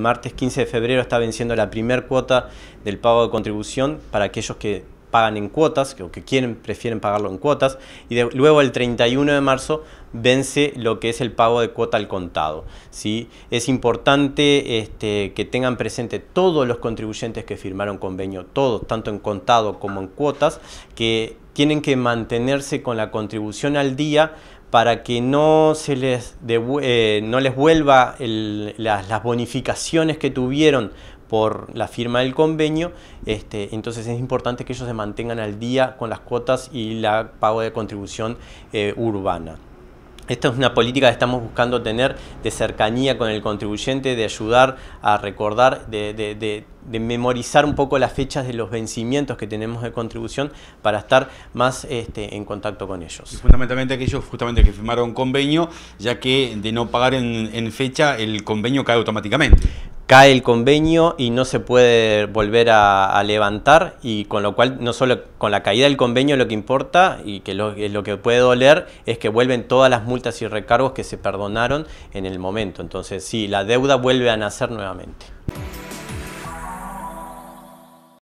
martes 15 de febrero está venciendo la primer cuota del pago de contribución para aquellos que pagan en cuotas, o que quieren, prefieren pagarlo en cuotas, y luego el 31 de marzo vence lo que es el pago de cuota al contado. ¿sí? Es importante este, que tengan presente todos los contribuyentes que firmaron convenio, todos, tanto en contado como en cuotas, que tienen que mantenerse con la contribución al día para que no, se les, eh, no les vuelva las, bonificaciones que tuvieron por la firma del convenio, este, entonces es importante que ellos se mantengan al día con las cuotas y la pago de contribución eh, urbana. Esta es una política que estamos buscando tener de cercanía con el contribuyente, de ayudar a recordar, de, memorizar un poco las fechas de los vencimientos que tenemos de contribución para estar más este, en contacto con ellos. fundamentalmente aquellos justamente que firmaron convenio, ya que de no pagar en fecha el convenio cae automáticamente cae el convenio y no se puede volver a, levantar y con lo cual no solo con la caída del convenio lo que importa y que lo, lo, que puede doler es que vuelven todas las multas y recargos que se perdonaron en el momento. Entonces sí, la deuda vuelve a nacer nuevamente.